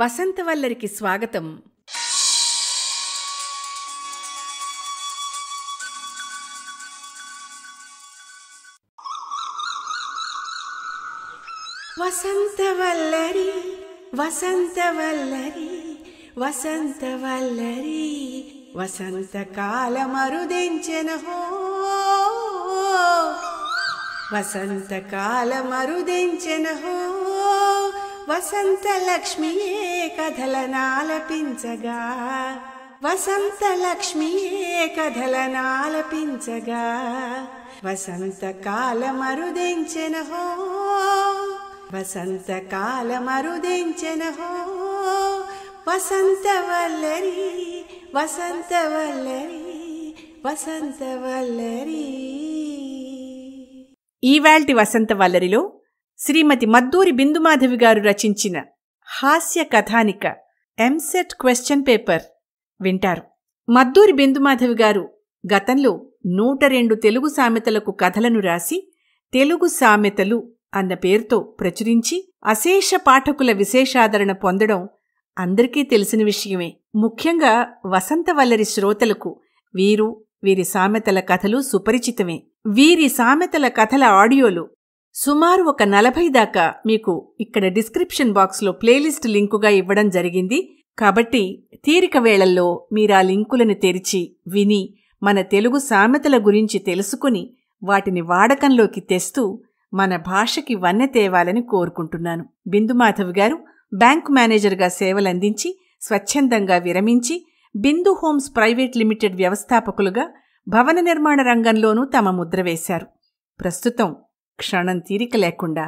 వసంతవల్లరికి స్వాగతం వసంతవల్లరి వసంతవల్లరి వసంతవల్లరి వసంతకాల మరుదించెనహో వసంతకాల హో లక్ష్మియే కథలనాలపించగా లక్ష్మియే కథలనాలపించగా వసంతకాల వసంత వల్లరి వసంత వల్లరి వసంతవల్లరి వసంతవల్లరి ఈవాల్టి వల్లరిలో శ్రీమతి మద్దూరి బిందుమాధవి గారు రచించిన హాస్య కథానిక ఎంసెట్ క్వశ్చన్ పేపర్ వింటారు మద్దూరి బిందుమాధవి గారు గతంలో నూట రెండు తెలుగు సామెతలకు కథలను రాసి తెలుగు సామెతలు అన్న పేరుతో ప్రచురించి అశేష పాఠకుల విశేషాదరణ పొందడం అందరికీ తెలిసిన విషయమే ముఖ్యంగా వసంతవల్లరి శ్రోతలకు వీరు వీరి సామెతల కథలు సుపరిచితమే వీరి సామెతల కథల ఆడియోలు సుమారు ఒక నలభై దాకా మీకు ఇక్కడ డిస్క్రిప్షన్ బాక్స్లో ప్లేలిస్ట్ లింకుగా ఇవ్వడం జరిగింది కాబట్టి తీరిక వేళల్లో మీరా లింకులను తెరిచి విని మన తెలుగు సామెతల గురించి తెలుసుకుని వాటిని వాడకంలోకి తెస్తూ మన భాషకి వన్నె తేవాలని కోరుకుంటున్నాను బిందుమాధవ్ గారు బ్యాంకు మేనేజర్గా సేవలందించి స్వచ్ఛందంగా విరమించి బిందు హోమ్స్ ప్రైవేట్ లిమిటెడ్ వ్యవస్థాపకులుగా భవన నిర్మాణ రంగంలోనూ తమ ముద్ర వేశారు ప్రస్తుతం క్షణం తీరిక లేకుండా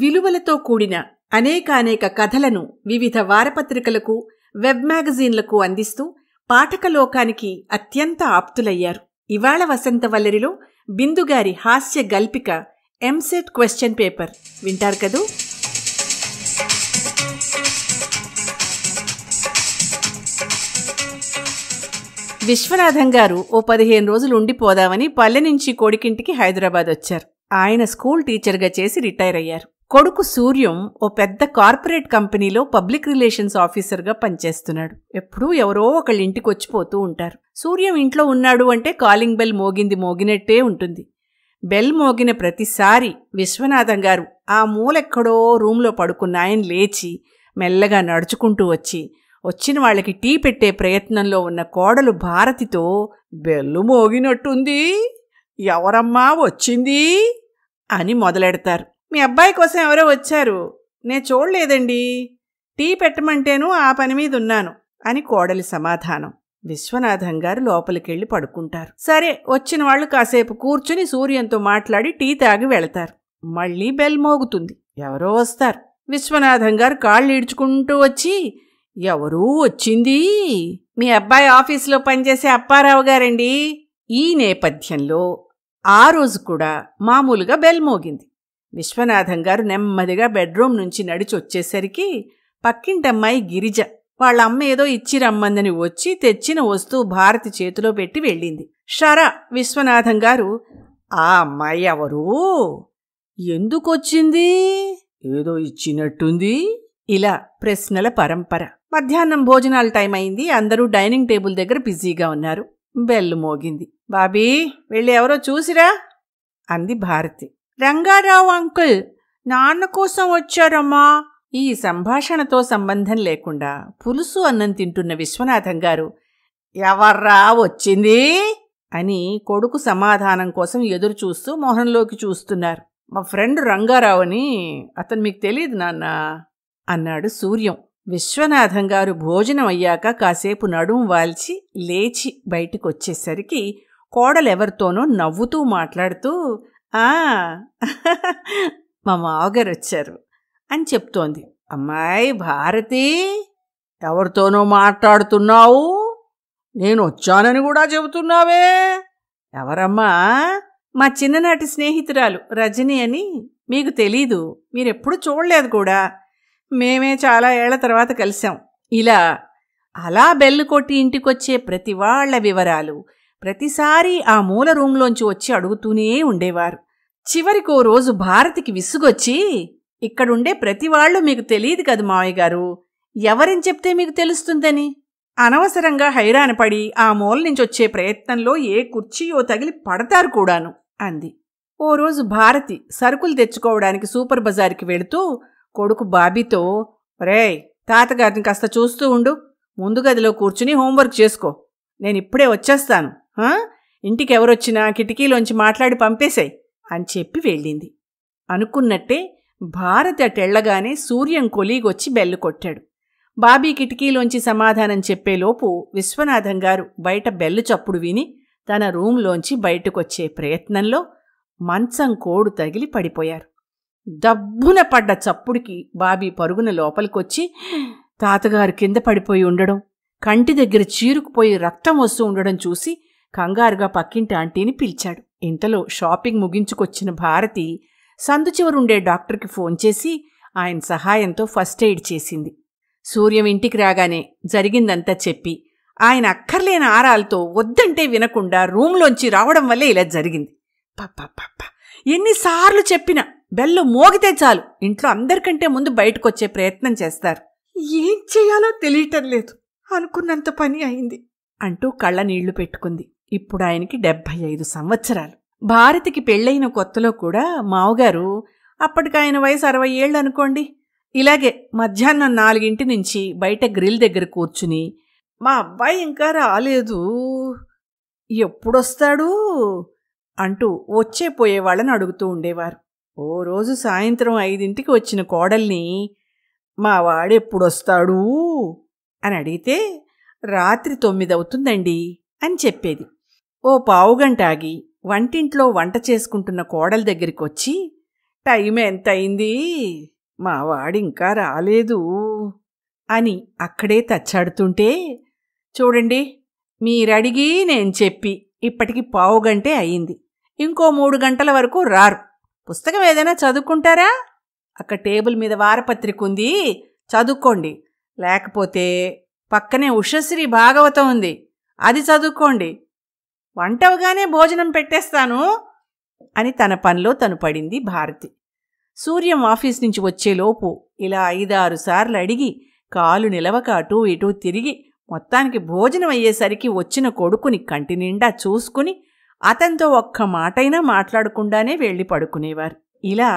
విలువలతో కూడిన అనేకానేక కథలను వివిధ వారపత్రికలకు వెబ్ మ్యాగజీన్లకు అందిస్తూ పాఠకలోకానికి అత్యంత ఆప్తులయ్యారు ఇవాళ వసంతవల్లరిలో బిందుగారి హాస్య గల్పిక ఎంసెట్ క్వశ్చన్ పేపర్ వింటారు కదూ విశ్వనాథం గారు ఓ పదిహేను రోజులు ఉండిపోదామని పల్లె నుంచి కోడికింటికి హైదరాబాద్ వచ్చారు ఆయన స్కూల్ టీచర్గా చేసి రిటైర్ అయ్యారు కొడుకు సూర్యం ఓ పెద్ద కార్పొరేట్ కంపెనీలో పబ్లిక్ రిలేషన్స్ ఆఫీసర్గా పనిచేస్తున్నాడు ఎప్పుడూ ఎవరో ఒకళ్ళ ఇంటికి వచ్చిపోతూ ఉంటారు సూర్యం ఇంట్లో ఉన్నాడు అంటే కాలింగ్ బెల్ మోగింది మోగినట్టే ఉంటుంది బెల్ మోగిన ప్రతిసారి విశ్వనాథం గారు ఆ మూలెక్కడో రూమ్లో పడుకున్న ఆయన లేచి మెల్లగా నడుచుకుంటూ వచ్చి వచ్చిన వాళ్ళకి టీ పెట్టే ప్రయత్నంలో ఉన్న కోడలు భారతితో బెల్లు మోగినట్టుంది ఎవరమ్మా వచ్చింది అని మొదలెడతారు మీ అబ్బాయి కోసం ఎవరో వచ్చారు నేను చూడలేదండి టీ పెట్టమంటేను ఆ పని మీద ఉన్నాను అని కోడలి సమాధానం విశ్వనాథం గారు లోపలికెళ్ళి పడుకుంటారు సరే వచ్చిన వాళ్ళు కాసేపు కూర్చుని సూర్యంతో మాట్లాడి టీ తాగి వెళతారు మళ్ళీ బెల్ మోగుతుంది ఎవరో వస్తారు విశ్వనాథం గారు కాళ్ళు ఈడ్చుకుంటూ వచ్చి ఎవరూ వచ్చింది మీ అబ్బాయి ఆఫీసులో పనిచేసే అప్పారావు గారండి ఈ నేపథ్యంలో ఆ రోజు కూడా మామూలుగా బెల్ మోగింది విశ్వనాథం గారు నెమ్మదిగా బెడ్రూమ్ నుంచి నడిచి వచ్చేసరికి పక్కింటమ్మాయి గిరిజ వాళ్ళ ఏదో ఇచ్చి రమ్మందని వచ్చి తెచ్చిన వస్తువు భారతి చేతిలో పెట్టి వెళ్ళింది షరా విశ్వనాథం గారు ఆ అమ్మాయి ఎవరు ఎందుకొచ్చింది ఏదో ఇచ్చినట్టుంది ఇలా ప్రశ్నల పరంపర మధ్యాహ్నం భోజనాల టైం అయింది అందరూ డైనింగ్ టేబుల్ దగ్గర బిజీగా ఉన్నారు బెల్లు మోగింది బాబీ వెళ్ళి ఎవరో చూసిరా అంది భారతి రంగారావు అంకుల్ నాన్న కోసం వచ్చారమ్మా ఈ సంభాషణతో సంబంధం లేకుండా పులుసు అన్నం తింటున్న విశ్వనాథం గారు ఎవర్రా వచ్చింది అని కొడుకు సమాధానం కోసం ఎదురు చూస్తూ మొహంలోకి చూస్తున్నారు మా ఫ్రెండ్ రంగారావు అని అతను మీకు తెలియదు నాన్న అన్నాడు సూర్యం విశ్వనాథంగారు భోజనం అయ్యాక కాసేపు నడుం వాల్చి లేచి బయటికొచ్చేసరికి కోడలెవరితోనో నవ్వుతూ మాట్లాడుతూ ఆ మా మావగారు వచ్చారు అని చెప్తోంది అమ్మాయి భారతి ఎవరితోనో మాట్లాడుతున్నావు నేను వచ్చానని కూడా చెబుతున్నావే ఎవరమ్మా మా చిన్ననాటి స్నేహితురాలు రజని అని మీకు తెలీదు మీరెప్పుడు చూడలేదు కూడా మేమే చాలా ఏళ్ల తర్వాత కలిశాం ఇలా అలా బెల్లు కొట్టి ఇంటికొచ్చే ప్రతి వాళ్ల వివరాలు ప్రతిసారి ఆ మూల రూంలోంచి వచ్చి అడుగుతూనే ఉండేవారు చివరికో రోజు భారతికి విసుగొచ్చి ఇక్కడుండే ప్రతి వాళ్ళు మీకు తెలియదు కదా మావయ్య గారు ఎవరిని చెప్తే మీకు తెలుస్తుందని అనవసరంగా హైరాణపడి ఆ మూల నుంచి వచ్చే ప్రయత్నంలో ఏ కుర్చీయో తగిలి పడతారు కూడాను అంది ఓ రోజు భారతి సరుకులు తెచ్చుకోవడానికి సూపర్ బజార్కి వెళుతూ కొడుకు బాబీతో రేయ్ తాతగారిని కాస్త చూస్తూ ఉండు ముందు గదిలో కూర్చుని హోంవర్క్ చేసుకో నేను ఇప్పుడే వచ్చేస్తాను ఇంటికి ఎవరొచ్చినా కిటికీలోంచి మాట్లాడి పంపేశాయి అని చెప్పి వెళ్ళింది అనుకున్నట్టే భారతి అటెళ్లగానే సూర్యం కొలీగొచ్చి బెల్లు కొట్టాడు బాబీ కిటికీలోంచి సమాధానం చెప్పేలోపు విశ్వనాథం గారు బయట బెల్లు చప్పుడు విని తన రూంలోంచి బయటకొచ్చే ప్రయత్నంలో మంచం కోడు తగిలి పడిపోయారు డబ్బున పడ్డ చప్పుడికి బాబీ పరుగున లోపలికొచ్చి తాతగారు కింద పడిపోయి ఉండడం కంటి దగ్గర చీరుకుపోయి రక్తం వస్తూ ఉండడం చూసి కంగారుగా పక్కింటి ఆంటీని పిలిచాడు ఇంతలో షాపింగ్ ముగించుకొచ్చిన భారతి సందు చివరుండే డాక్టర్కి ఫోన్ చేసి ఆయన సహాయంతో ఫస్ట్ ఎయిడ్ చేసింది సూర్యం ఇంటికి రాగానే జరిగిందంతా చెప్పి ఆయన అక్కర్లేని ఆరాలతో వద్దంటే వినకుండా రూమ్లోంచి రావడం వల్లే ఇలా జరిగింది పప్ప ఎన్నిసార్లు చెప్పినా బెల్లు మోగితే చాలు ఇంట్లో అందరికంటే ముందు బయటకొచ్చే ప్రయత్నం చేస్తారు ఏం చేయాలో తెలియటం లేదు అనుకున్నంత పని అయింది అంటూ కళ్ళ నీళ్లు పెట్టుకుంది ఇప్పుడు ఆయనకి డెబ్భై ఐదు సంవత్సరాలు భారతికి పెళ్ళైన కొత్తలో కూడా మావగారు అప్పటికి ఆయన వయసు అరవై ఏళ్ళు అనుకోండి ఇలాగే మధ్యాహ్నం నాలుగింటి నుంచి బయట గ్రిల్ దగ్గర కూర్చుని మా అబ్బాయి ఇంకా రాలేదు ఎప్పుడొస్తాడు అంటూ వచ్చే పోయేవాళ్ళని అడుగుతూ ఉండేవారు ఓ రోజు సాయంత్రం ఐదింటికి వచ్చిన కోడల్ని మా వాడెప్పుడొస్తాడు అని అడిగితే రాత్రి తొమ్మిదవుతుందండి అని చెప్పేది ఓ పావుగంట ఆగి వంటింట్లో వంట చేసుకుంటున్న కోడల దగ్గరికి వచ్చి టైం ఎంత అయింది మా వాడింకా రాలేదు అని అక్కడే తచ్చాడుతుంటే చూడండి మీరడిగి నేను చెప్పి ఇప్పటికి పావుగంటే అయింది ఇంకో మూడు గంటల వరకు రారు పుస్తకం ఏదైనా చదువుకుంటారా అక్కడ టేబుల్ మీద వారపత్రిక ఉంది చదువుకోండి లేకపోతే పక్కనే ఉషశ్రీ భాగవతం ఉంది అది చదువుకోండి వంటవగానే భోజనం పెట్టేస్తాను అని తన పనిలో తను పడింది భారతి సూర్యం ఆఫీస్ నుంచి వచ్చేలోపు ఇలా ఐదారు సార్లు అడిగి కాలు నిలవక అటూ ఇటూ తిరిగి మొత్తానికి భోజనం అయ్యేసరికి వచ్చిన కొడుకుని కంటి నిండా చూసుకుని అతనితో ఒక్క మాటైనా మాట్లాడకుండానే వెళ్ళి పడుకునేవారు ఇలా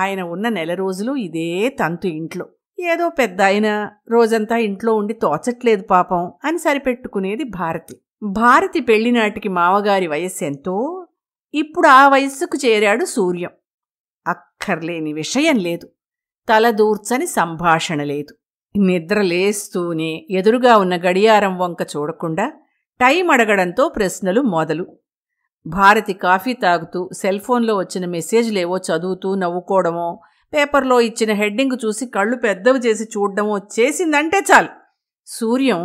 ఆయన ఉన్న నెల రోజులు ఇదే తంతు ఇంట్లో ఏదో పెద్ద ఆయన రోజంతా ఇంట్లో ఉండి తోచట్లేదు పాపం అని సరిపెట్టుకునేది భారతి భారతి పెళ్లినాటికి మావగారి వయస్సు ఎంతో ఇప్పుడు ఆ వయస్సుకు చేరాడు సూర్యం అక్కర్లేని విషయం లేదు తలదూర్చని సంభాషణ లేదు నిద్ర లేస్తూనే ఎదురుగా ఉన్న గడియారం వంక చూడకుండా టైం అడగడంతో ప్రశ్నలు మొదలు భారతి కాఫీ తాగుతూ సెల్ ఫోన్లో వచ్చిన మెసేజ్లేవో చదువుతూ నవ్వుకోవడమో పేపర్లో ఇచ్చిన హెడ్డింగ్ చూసి కళ్ళు పెద్దవి చేసి చూడడమో చేసిందంటే చాలు సూర్యం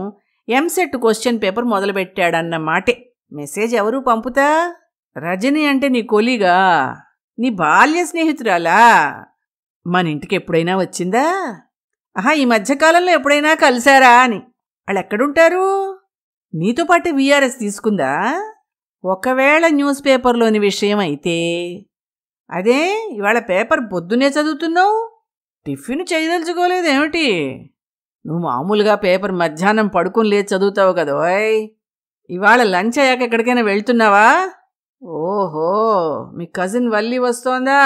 ఎంసెట్ క్వశ్చన్ పేపర్ మొదలుపెట్టాడన్న మాటే మెసేజ్ ఎవరు పంపుతా రజని అంటే నీ కొలిగా నీ బాల్య స్నేహితురాలా మన ఇంటికి ఎప్పుడైనా వచ్చిందా ఆహా ఈ మధ్యకాలంలో ఎప్పుడైనా కలిశారా అని వాళ్ళు ఎక్కడుంటారు నీతో పాటు వీఆర్ఎస్ తీసుకుందా ఒకవేళ న్యూస్ పేపర్లోని విషయం అయితే అదే ఇవాళ పేపర్ పొద్దునే చదువుతున్నావు టిఫిన్ చేయదలుచుకోలేదేమిటి నువ్వు మామూలుగా పేపర్ మధ్యాహ్నం పడుకుని లేదు చదువుతావు కదోయ్ ఇవాళ లంచ్ అయ్యాక ఎక్కడికైనా వెళ్తున్నావా ఓహో మీ కజిన్ వల్లి వస్తోందా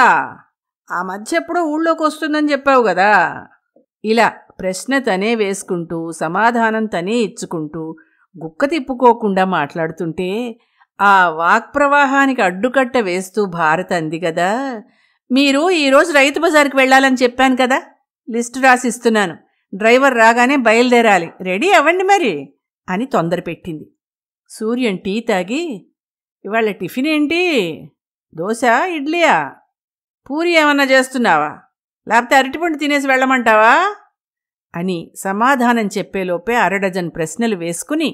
ఆ మధ్య ఎప్పుడో ఊళ్ళోకి వస్తుందని చెప్పావు కదా ఇలా ప్రశ్న తనే వేసుకుంటూ సమాధానం తనే ఇచ్చుకుంటూ గుక్క తిప్పుకోకుండా మాట్లాడుతుంటే ఆ వాక్ప్రవాహానికి అడ్డుకట్ట వేస్తూ భారత్ అంది కదా మీరు ఈరోజు రైతు బజార్కి వెళ్ళాలని చెప్పాను కదా లిస్టు రాసిస్తున్నాను డ్రైవర్ రాగానే బయలుదేరాలి రెడీ అవ్వండి మరి అని తొందర పెట్టింది సూర్యం టీ తాగి ఇవాళ టిఫిన్ ఏంటి దోశ ఇడ్లీయా పూరి ఏమన్నా చేస్తున్నావా లేకపోతే అరటిపండు తినేసి వెళ్ళమంటావా అని సమాధానం చెప్పేలోపే అరడజన్ ప్రశ్నలు వేసుకుని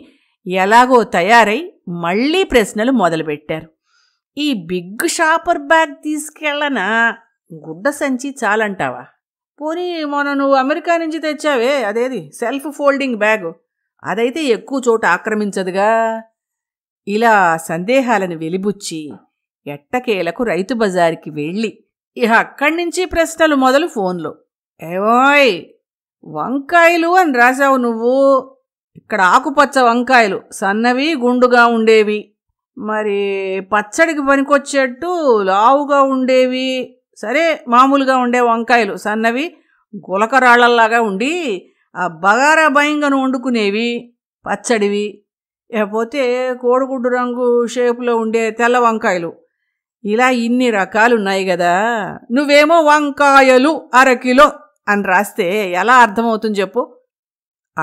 ఎలాగో తయారై మళ్ళీ ప్రశ్నలు మొదలుపెట్టారు ఈ బిగ్ షాపర్ బ్యాగ్ తీసుకెళ్ళనా గుడ్డ సంచి చాలంటావా పోనీ మొన్న నువ్వు అమెరికా నుంచి తెచ్చావే అదేది సెల్ఫ్ ఫోల్డింగ్ బ్యాగు అదైతే ఎక్కువ చోట ఆక్రమించదుగా ఇలా సందేహాలను వెలిబుచ్చి ఎట్టకేలకు రైతు బజార్కి వెళ్ళి ఇహ అక్కడి నుంచి ప్రశ్నలు మొదలు ఫోన్లో ఏవోయ్ వంకాయలు అని రాశావు నువ్వు ఇక్కడ ఆకుపచ్చ వంకాయలు సన్నవి గుండుగా ఉండేవి మరి పచ్చడికి పనికొచ్చేట్టు లావుగా ఉండేవి సరే మామూలుగా ఉండే వంకాయలు సన్నవి గులకరాళ్ళలాగా ఉండి ఆ బగారా భయంగాను వండుకునేవి పచ్చడివి లేకపోతే కోడిగుడ్డు రంగు షేపులో ఉండే తెల్ల వంకాయలు ఇలా ఇన్ని రకాలు ఉన్నాయి కదా నువ్వేమో వంకాయలు అరకిలో అని రాస్తే ఎలా అర్థమవుతుంది చెప్పు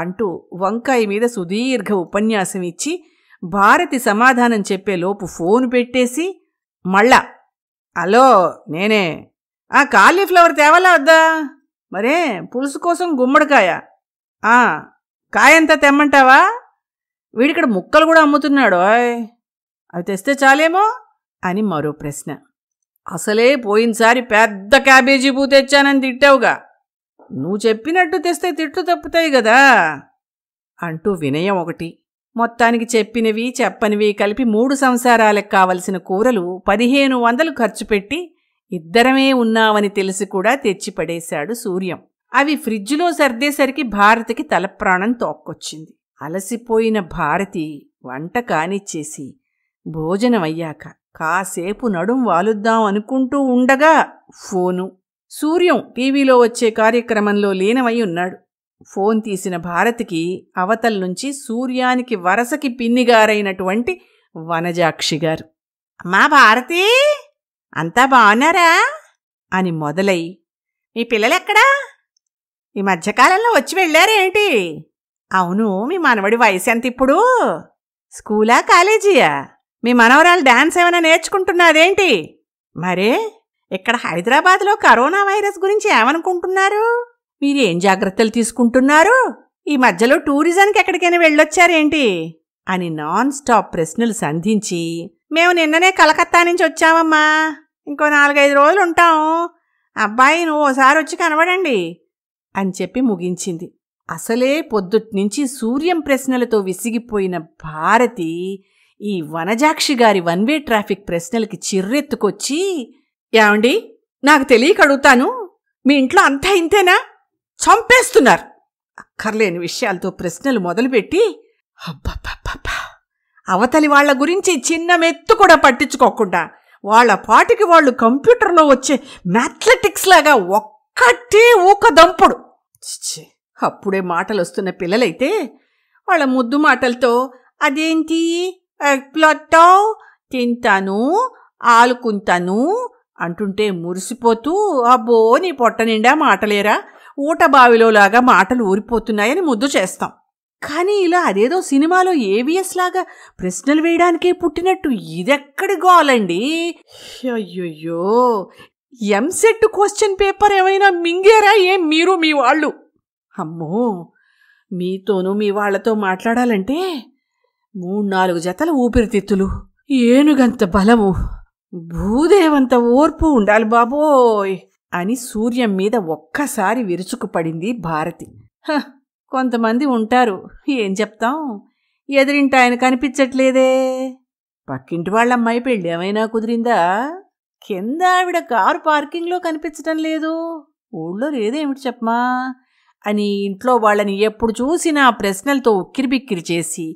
అంటూ వంకాయ మీద సుదీర్ఘ ఉపన్యాసం ఇచ్చి భారతి సమాధానం చెప్పే లోపు ఫోన్ పెట్టేసి మళ్ళా హలో నేనే ఆ కాలీఫ్లవర్ తేవాలా వద్దా మరే పులుసు కోసం గుమ్మడికాయ కాయంత తెమ్మంటావా వీడిక్కడ ముక్కలు కూడా అమ్ముతున్నాడు అవి తెస్తే చాలేమో అని మరో ప్రశ్న అసలే పోయినసారి పెద్ద క్యాబేజీ పూ తెచ్చానని తిట్టావుగా నువ్వు చెప్పినట్టు తెస్తే తిట్లు తప్పుతాయి కదా అంటూ వినయం ఒకటి మొత్తానికి చెప్పినవి చెప్పనివి కలిపి మూడు సంసారాలకు కావలసిన కూరలు పదిహేను వందలు ఖర్చు పెట్టి ఇద్దరమే ఉన్నావని తెలిసి కూడా తెచ్చిపడేశాడు సూర్యం అవి ఫ్రిడ్జ్లో సర్దేసరికి భారతికి తలప్రాణం తోక్కొచ్చింది అలసిపోయిన భారతి వంట కానిచ్చేసి భోజనమయ్యాక కాసేపు నడుం వాలుద్దాం అనుకుంటూ ఉండగా ఫోను సూర్యం టీవీలో వచ్చే కార్యక్రమంలో లీనమై ఉన్నాడు ఫోన్ తీసిన భారతికి అవతల నుంచి సూర్యానికి వరసకి పిన్నిగారైనటువంటి వనజాక్షి గారు మా భారతి అంతా బాగున్నారా అని మొదలై మీ పిల్లలెక్కడా ఈ మధ్యకాలంలో వచ్చి వెళ్ళారేంటి అవును మీ మనవడి వయసు ఎంత ఇప్పుడు స్కూలా కాలేజీయా మీ మనవరాలు డాన్స్ ఏమైనా నేర్చుకుంటున్నాదేంటి మరే ఇక్కడ హైదరాబాద్లో కరోనా వైరస్ గురించి ఏమనుకుంటున్నారు మీరు ఏం జాగ్రత్తలు తీసుకుంటున్నారు ఈ మధ్యలో టూరిజానికి ఎక్కడికైనా వెళ్ళొచ్చారేంటి అని నాన్ స్టాప్ ప్రశ్నలు సంధించి మేము నిన్ననే కలకత్తా నుంచి వచ్చామమ్మా ఇంకో నాలుగైదు రోజులు ఉంటాం అబ్బాయి నువ్వు ఓసారి వచ్చి కనబడండి అని చెప్పి ముగించింది అసలే పొద్దుట్నుంచి సూర్యం ప్రశ్నలతో విసిగిపోయిన భారతి ఈ వనజాక్షి గారి వన్వే ట్రాఫిక్ ప్రశ్నలకి చిర్రెత్తుకొచ్చి ఏమండి నాకు తెలియక అడుగుతాను మీ ఇంట్లో అంతా ఇంతేనా చంపేస్తున్నారు అక్కర్లేని విషయాలతో ప్రశ్నలు మొదలుపెట్టి అబ్బబ్బబ్బబ్బా అవతలి వాళ్ల గురించి చిన్న మెత్తు కూడా పట్టించుకోకుండా వాళ్ళ పాటికి వాళ్ళు కంప్యూటర్లో వచ్చే మ్యాథ్లెటిక్స్ లాగా ఒక్కటే ఊక దంపుడు అప్పుడే మాటలు వస్తున్న పిల్లలైతే వాళ్ళ ముద్దు మాటలతో అదేంటి ఎక్ప్లొట్టావు తింటాను ఆలుకుంటాను అంటుంటే మురిసిపోతూ అబ్బో నీ పొట్ట నిండా మాటలేరా ఊట బావిలోలాగా మాటలు ఊరిపోతున్నాయని ముద్దు చేస్తాం కానీ ఇలా అదేదో సినిమాలో ఏవిఎస్ లాగా ప్రశ్నలు వేయడానికే పుట్టినట్టు ఇదెక్కడి గోలండి అయ్యయ్యో ఎంసెట్ క్వశ్చన్ పేపర్ ఏమైనా మింగేరా ఏం మీరు మీ వాళ్ళు అమ్మో మీతోనూ మీ వాళ్లతో మాట్లాడాలంటే మూడు నాలుగు జతల ఊపిరితిత్తులు ఏనుగంత బలము భూదేవంత ఓర్పు ఉండాలి బాబోయ్ అని సూర్యం మీద ఒక్కసారి విరుచుకుపడింది భారతి హ కొంతమంది ఉంటారు ఏం చెప్తాం ఎదిరింటి ఆయన కనిపించట్లేదే పక్కింటి వాళ్ళమ్మాయి పెళ్ళి ఏమైనా కుదిరిందా కింద ఆవిడ కారు పార్కింగ్లో కనిపించటం లేదు ఊళ్ళో లేదేమిటి చెప్పమా అని ఇంట్లో వాళ్ళని ఎప్పుడు చూసినా ప్రశ్నలతో ఉక్కిరిబిక్కిరి చేసి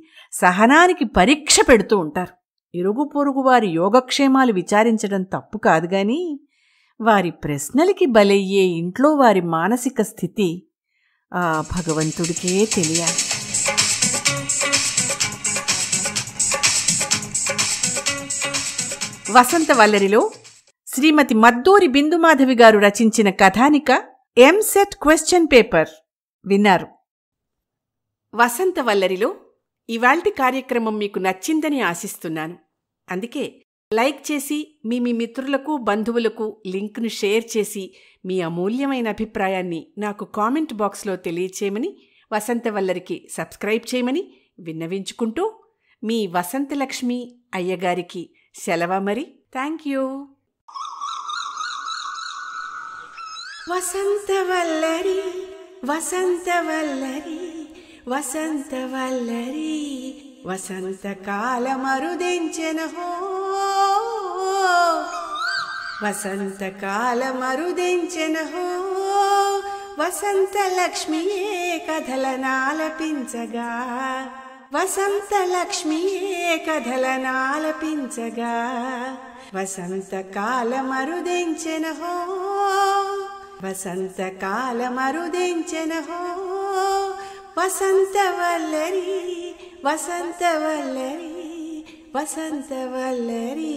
సహనానికి పరీక్ష పెడుతూ ఉంటారు ఇరుగు పొరుగు వారి యోగక్షేమాలు విచారించడం తప్పు కాదు గాని వారి ప్రశ్నలకి బలయ్యే ఇంట్లో వారి మానసిక స్థితి ఆ భగవంతుడికే తెలియాలి వసంత వల్లరిలో శ్రీమతి మద్దూరి బిందుమాధవి గారు రచించిన కథానిక ఎంసెట్ క్వశ్చన్ పేపర్ విన్నారు వసంత వల్లరిలో ఇవాల్టి కార్యక్రమం మీకు నచ్చిందని ఆశిస్తున్నాను అందుకే లైక్ చేసి మీ మీ మిత్రులకు బంధువులకు లింక్ను షేర్ చేసి మీ అమూల్యమైన అభిప్రాయాన్ని నాకు కామెంట్ బాక్స్లో తెలియచేయమని వసంతవల్లరికి సబ్స్క్రైబ్ చేయమని విన్నవించుకుంటూ మీ వసంతలక్ష్మి అయ్యగారికి సెలవ మరి థ్యాంక్ యూ వసంతవల్లరి వసంతవల్లరి వసంత వల్లరి వసంతకాల మరుదించెనహో వసంతకాల హో వసంత లక్ష్మియే కథలనాలపించగా వసంత లక్ష్మియే కథలనాలపించగా వసంతకాల మరుదించెనహో వసంతకాల హో ವಸಂತವಲ್ಲರಿ ವಸಂತವಲ್ಲರಿ ವಸಂತವಲ್ಲರಿ